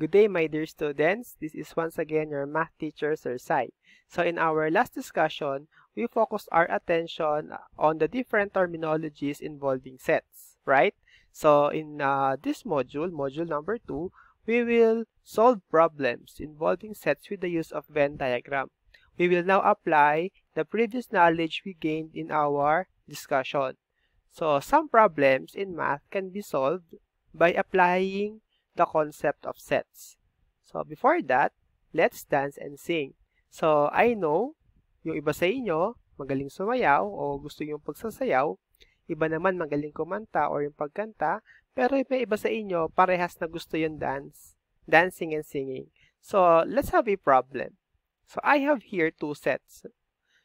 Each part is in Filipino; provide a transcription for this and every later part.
Good day, my dear students. This is once again your math teacher, Sir Sai. So in our last discussion, we focused our attention on the different terminologies involving sets, right? So in uh, this module, module number 2, we will solve problems involving sets with the use of Venn diagram. We will now apply the previous knowledge we gained in our discussion. So some problems in math can be solved by applying the concept of sets. So, before that, let's dance and sing. So, I know, yung iba sa inyo, magaling sumayaw o gusto yung pagsasayaw, iba naman magaling kumanta or yung pagkanta, pero may iba sa inyo, parehas na gusto yung dance, dancing and singing. So, let's have a problem. So, I have here two sets.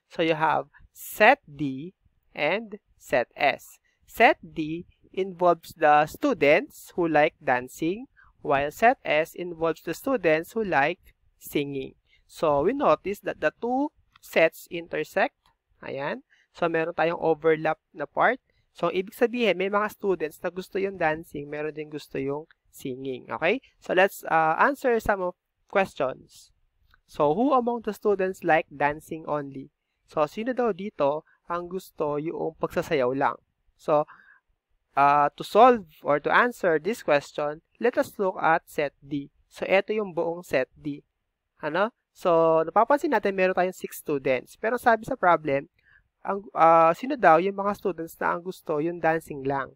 So, you have set D and set S. Set D involves the students who like dancing while set S involves the students who like singing. So, we notice that the two sets intersect. Ayan. So, meron tayong overlap na part. So, ibig sabihin, may mga students na gusto yung dancing, meron din gusto yung singing. Okay? So, let's uh, answer some of questions. So, who among the students like dancing only? So, sino daw dito ang gusto yung pagsasayaw lang? So, uh, to solve or to answer this question, let us look at set D. So, ito yung buong set D. Ano? So, napapansin natin meron tayong 6 students. Pero sabi sa problem, ang, uh, sino daw yung mga students na ang gusto yung dancing lang.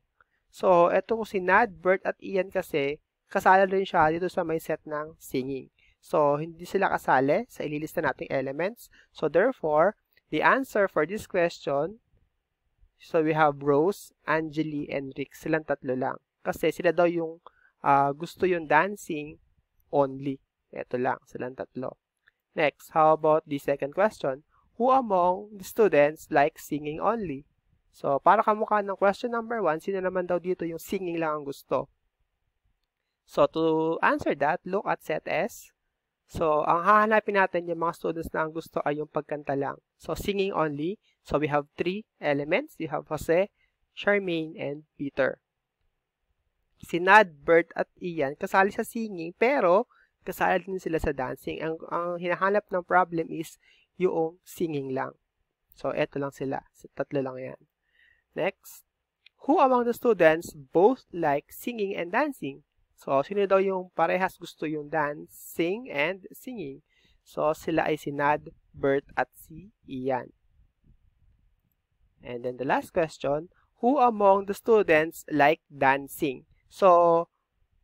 So, eto si Nad, Bert at Ian kasi, kasala rin siya dito sa may set ng singing. So, hindi sila kasali sa ililista nating elements. So, therefore, the answer for this question So, we have Rose, Angeli, and Rick. Silang tatlo lang. Kasi sila daw yung uh, gusto yung dancing only. Ito lang, silang tatlo. Next, how about the second question? Who among the students like singing only? So, para kamukha ng question number 1, sino naman daw dito yung singing lang ang gusto? So, to answer that, look at set S. So, ang hahanapin natin yung mga students na ang gusto ay yung pagkanta lang. So, singing only. So, we have three elements. You have Jose, Charmaine, and Peter. Si Nad, Bert, at Ian kasali sa singing pero kasali din sila sa dancing. Ang, ang hinahanap ng problem is yung singing lang. So, eto lang sila. So, tatlo lang yan. Next. Who among the students both like singing and dancing? So, sino daw yung parehas gusto yung dancing and singing? So, sila ay si Nad, Bert, at si Ian. And then the last question, who among the students like dancing? So,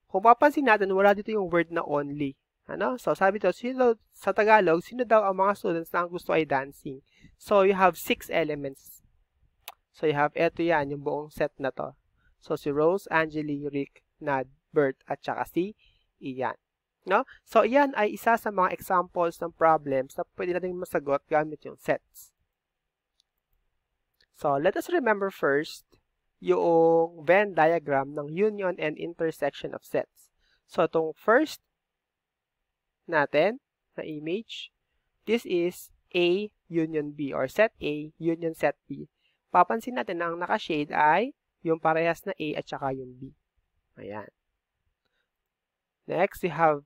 kung papansin natin, wala dito yung word na only. Ano? So, sabi to, sino, sa Tagalog, sino daw ang mga students na ang gusto ay dancing? So, you have six elements. So, you have, eto yan, yung buong set na to. So, si Rose, Angeli, Rick, Nad, Bert at saka si Ian. No? So, iyan ay isa sa mga examples ng problems na pwede natin masagot gamit yung sets. So, let us remember first yung Venn diagram ng union and intersection of sets. So, itong first natin na image, this is A union B or set A union set B. Papansin natin na ang nakashade ay yung parehas na A at saka yung B. Ayan. Next, we have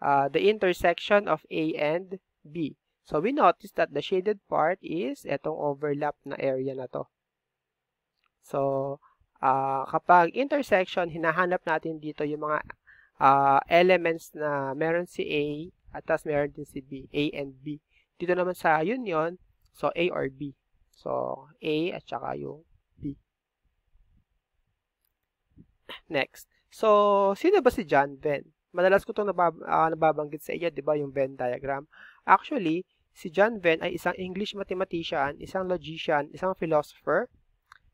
uh, the intersection of A and B. So, we notice that the shaded part is itong overlap na area na to. So, uh, kapag intersection, hinahanap natin dito yung mga uh, elements na meron si A at tas meron din si B, A and B. Dito naman sa union, so A or B. So, A at saka yung B. Next, So, sino ba si John Venn? Madalas ko itong nabab uh, nababanggit sa iya, di ba, yung Venn diagram. Actually, si John Venn ay isang English mathematician, isang logician, isang philosopher.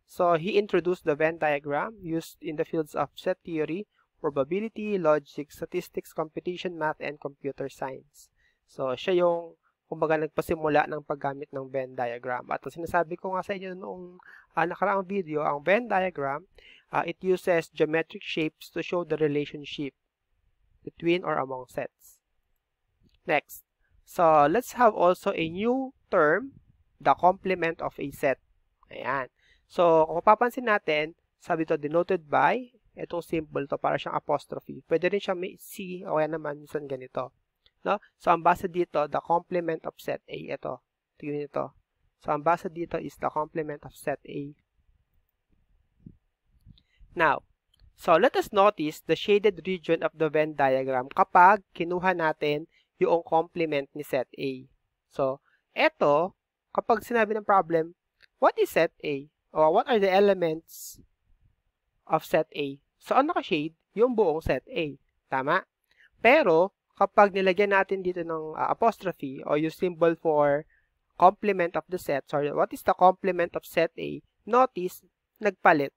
So, he introduced the Venn diagram used in the fields of set theory, probability, logic, statistics, computation, math, and computer science. So, siya yung kumbaga nagpasimula ng paggamit ng Venn diagram. At ang sinasabi ko nga sa inyo noong uh, nakaraang video, ang Venn diagram Uh, it uses geometric shapes to show the relationship between or among sets. Next, so let's have also a new term, the complement of a set. Ayan. So, kung mapapansin natin, sabi to denoted by, itong symbol to, para siyang apostrophe. Pwede rin siyang may C, o kaya naman minsan ganito. No? So, ang base dito, the complement of set A, ito. Tingnan nito. So, ang base dito is the complement of set A Now, so let us notice the shaded region of the Venn diagram kapag kinuha natin yung complement ni set A. So, eto, kapag sinabi ng problem, what is set A? Or what are the elements of set A? So, ano naka-shade, yung buong set A. Tama? Pero, kapag nilagyan natin dito ng uh, apostrophe or yung symbol for complement of the set, sorry, what is the complement of set A? Notice, nagpalit.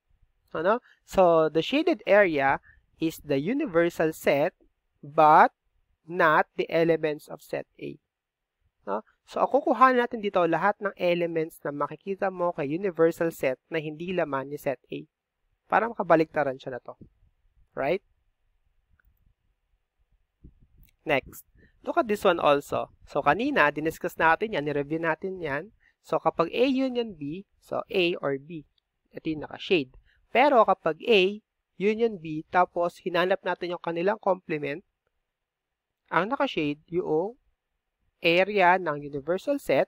Ano? So, the shaded area is the universal set but not the elements of set A. No? So, kukuha natin dito lahat ng elements na makikita mo kay universal set na hindi laman ni set A. Para makabaliktaran siya na to. Right? Next. Look at this one also. So, kanina, diniscuss natin yan, nireview natin yan. So, kapag A union B, so A or B, ito yung naka-shade. Pero kapag A, union B, tapos hinanap natin yung kanilang complement, ang nakashade yung area ng universal set,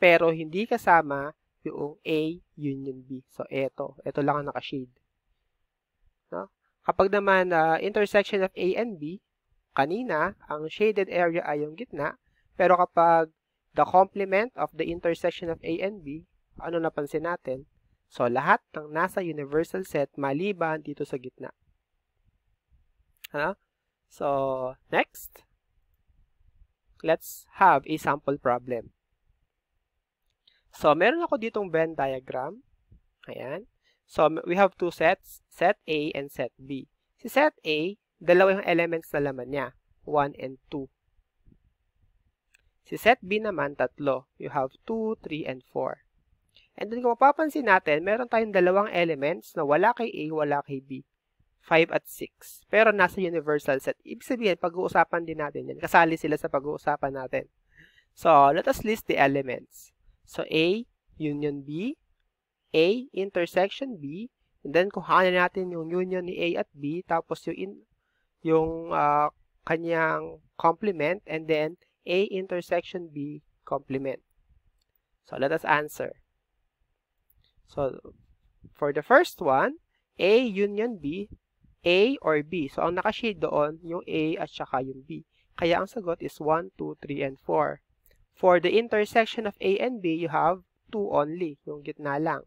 pero hindi kasama yung A union B. So, eto. Eto lang ang nakashade. No? Kapag naman uh, intersection of A and B, kanina, ang shaded area ay yung gitna, pero kapag the complement of the intersection of A and B, ano napansin natin? So, lahat ng nasa universal set maliban dito sa gitna. Ano? So, next. Let's have a sample problem. So, meron ako ditong Venn diagram. Ayan. So, we have two sets, set A and set B. Si set A, dalawa yung elements na laman niya, 1 and 2. Si set B naman, tatlo. You have 2, 3, and 4. And then kung mapapansin natin, meron tayong dalawang elements na wala kay A, wala kay B. 5 at 6. Pero nasa universal set. Ibig sabihin, pag-uusapan din natin yan. Kasali sila sa pag-uusapan natin. So, let us list the elements. So, A union B, A intersection B, and then kuhanin natin yung union ni A at B, tapos yung, in, yung uh, kanyang complement, and then A intersection B complement. So, let us answer. So, for the first one, A union B, A or B. So, ang nakashade doon, yung A at saka yung B. Kaya ang sagot is 1, 2, 3, and 4. For the intersection of A and B, you have 2 only, yung gitna lang.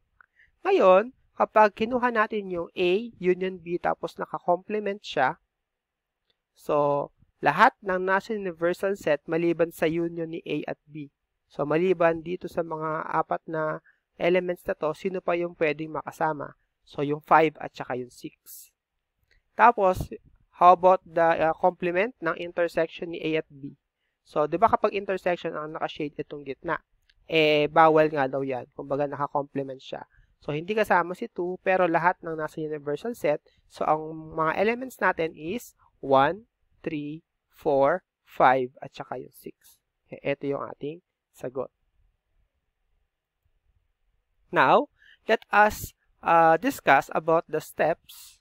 Ngayon, kapag kinuha natin yung A union B tapos nakakomplement siya, so, lahat ng nasa universal set maliban sa union ni A at B. So, maliban dito sa mga apat na elements na to, sino pa yung pwedeng makasama? So, yung 5 at saka yung 6. Tapos, how about the uh, complement ng intersection ni A at B? So, di ba kapag intersection ang nakashade itong gitna? Eh, bawal nga daw yan. Kumbaga, nakakomplement siya. So, hindi kasama si 2, pero lahat ng nasa universal set. So, ang mga elements natin is 1, 3, 4, 5, at saka yung 6. Okay, ito yung ating sagot. Now, let us uh, discuss about the steps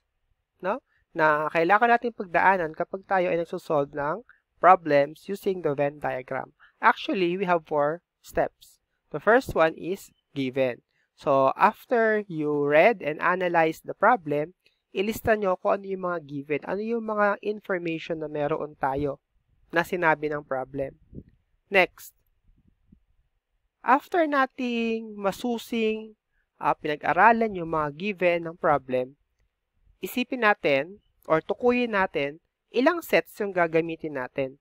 no, na kailangan natin pagdaanan kapag tayo ay nagsosolve ng problems using the Venn diagram. Actually, we have four steps. The first one is given. So, after you read and analyze the problem, ilista nyo kung ano yung mga given, ano yung mga information na meron tayo na sinabi ng problem. Next, After nating masusing uh, pinag-aralan yung mga given ng problem, isipin natin or tukuyin natin ilang sets yung gagamitin natin.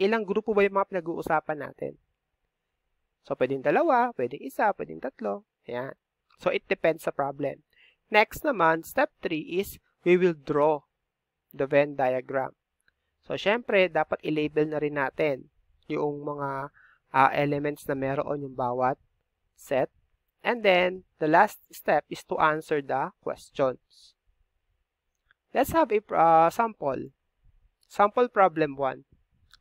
Ilang grupo ba yung mga pinag-uusapan natin? So, pwedeng dalawa, pwedeng isa, pwedeng tatlo. Ayan. So, it depends sa problem. Next naman, step 3 is we will draw the Venn diagram. So, syempre, dapat i-label na rin natin yung mga uh, elements na meron yung bawat set. And then, the last step is to answer the questions. Let's have a uh, sample. Sample problem 1.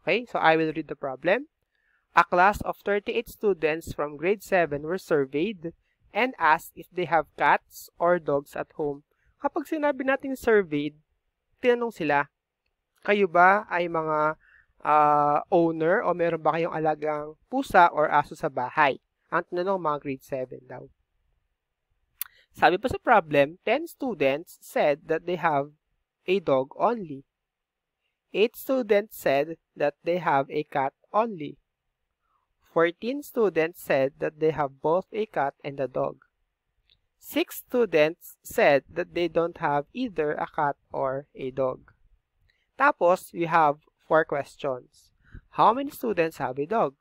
Okay, so I will read the problem. A class of 38 students from grade 7 were surveyed and asked if they have cats or dogs at home. Kapag sinabi natin surveyed, tinanong sila, kayo ba ay mga uh, owner o meron ba kayong alagang pusa or aso sa bahay? Ang tinanong mga grade 7 daw. Sabi pa sa problem, 10 students said that they have a dog only. 8 students said that they have a cat only. 14 students said that they have both a cat and a dog. 6 students said that they don't have either a cat or a dog. Tapos, we have four questions. How many students have a dog?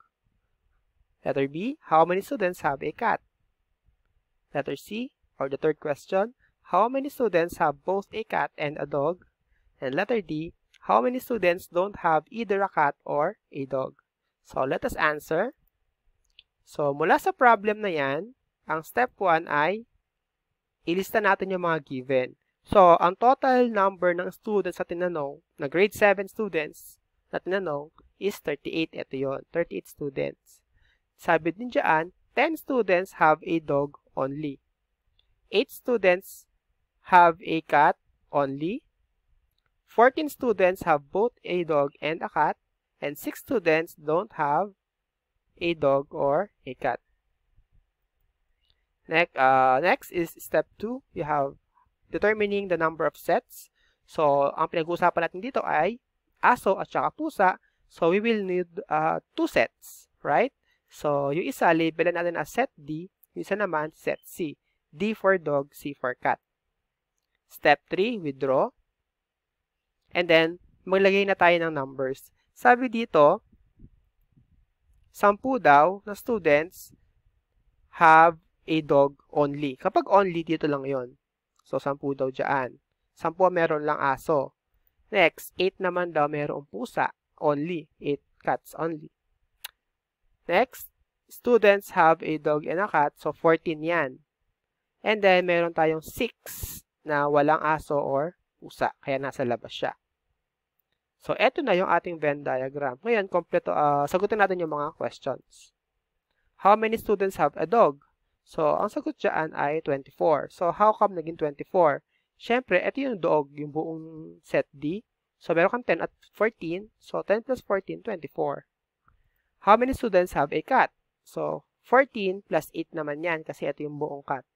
Letter B, how many students have a cat? Letter C, or the third question, how many students have both a cat and a dog? And letter D, how many students don't have either a cat or a dog? So, let us answer. So, mula sa problem na yan, ang step 1 ay ilista natin yung mga given. So, ang total number ng students sa tinanong, na grade 7 students, na tinanong is 38. Ito yon 38 students. Sabi din dyan, 10 students have a dog only. 8 students have a cat only. 14 students have both a dog and a cat. And 6 students don't have a dog or a cat. Next, uh, next is step 2. You have determining the number of sets. So, ang pinag-uusapan natin dito ay aso at saka pusa. So, we will need uh, two sets, right? So, yung isa, labelan natin as set D. Yung isa naman, set C. D for dog, C for cat. Step 3, withdraw. And then, maglagay na tayo ng numbers. Sabi dito, 10 daw na students have a dog only. Kapag only, dito lang yon So, 10 daw dyan. 10 meron lang aso. Next, 8 naman daw mayroong pusa. Only. 8 cats only. Next, students have a dog and a cat. So, 14 yan. And then, meron tayong 6 na walang aso or pusa. Kaya nasa labas siya. So, eto na yung ating Venn diagram. Ngayon, kompleto, uh, sagutin natin yung mga questions. How many students have a dog? So, ang sagot dyan ay 24. So, how come naging 24? Siyempre, ito yung dog, yung buong set D. So, meron kang 10 at 14. So, 10 plus 14, 24. How many students have a cat? So, 14 plus 8 naman yan kasi ito yung buong cat.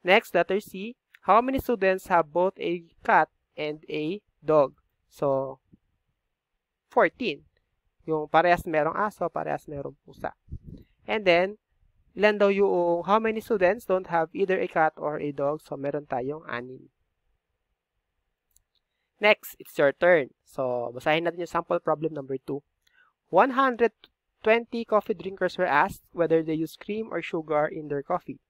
Next, letter C. How many students have both a cat and a dog? So, 14. Yung parehas merong aso, parehas merong pusa. And then, Ilan daw yung how many students don't have either a cat or a dog? So, meron tayong anim. Next, it's your turn. So, basahin natin yung sample problem number 2. 120 coffee drinkers were asked whether they use cream or sugar in their coffee.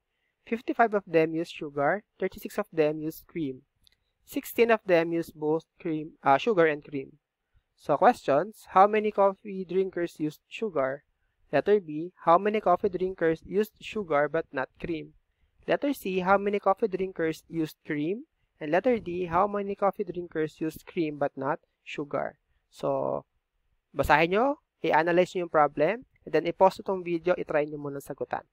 55 of them use sugar, 36 of them use cream. 16 of them use both cream, uh, sugar and cream. So, questions, how many coffee drinkers used sugar? Letter B, how many coffee drinkers used sugar but not cream? Letter C, how many coffee drinkers used cream? And letter D, how many coffee drinkers used cream but not sugar? So, basahin nyo, i-analyze nyo yung problem, and then i-pause itong video, i-try nyo muna sagutan.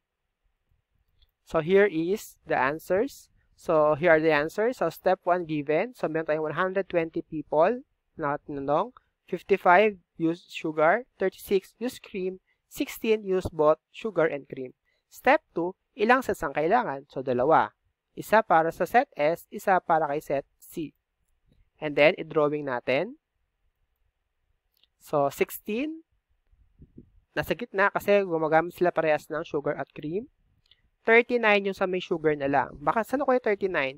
So, here is the answers. So, here are the answers. So, step 1 given. So, meron tayong 120 people na tinanong. 55 used sugar, 36 used cream, 16 use both sugar and cream. Step 2, ilang sets ang kailangan? So, dalawa. Isa para sa set S, isa para kay set C. And then, i-drawing natin. So, 16. Nasa gitna kasi gumagamit sila parehas ng sugar at cream. 39 yung sa may sugar na lang. Baka saan ako yung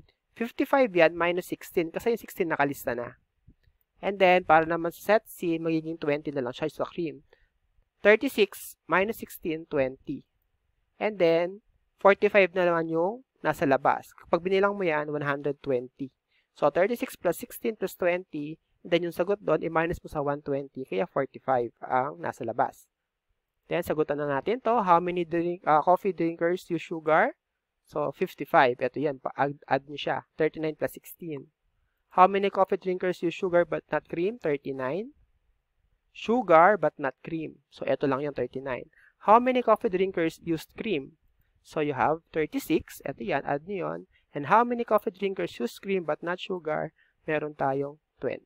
39? 55 yan minus 16 kasi yung 16 nakalista na. And then, para naman sa set C, magiging 20 na lang siya sa cream. 36 minus 16, 20. And then, 45 na naman yung nasa labas. Kapag binilang mo yan, 120. So, 36 plus 16 plus 20, then yung sagot doon, i-minus mo sa 120, kaya 45 ang nasa labas. Then, sagutan na natin to. How many drink, uh, coffee drinkers use sugar? So, 55. Ito yan, add, add nyo siya. 39 plus 16. How many coffee drinkers use sugar but not cream? 39. Sugar but not cream. So, ito lang yung 39. How many coffee drinkers used cream? So, you have 36. Ito yan. Add nyo yun. And how many coffee drinkers use cream but not sugar? Meron tayong 20.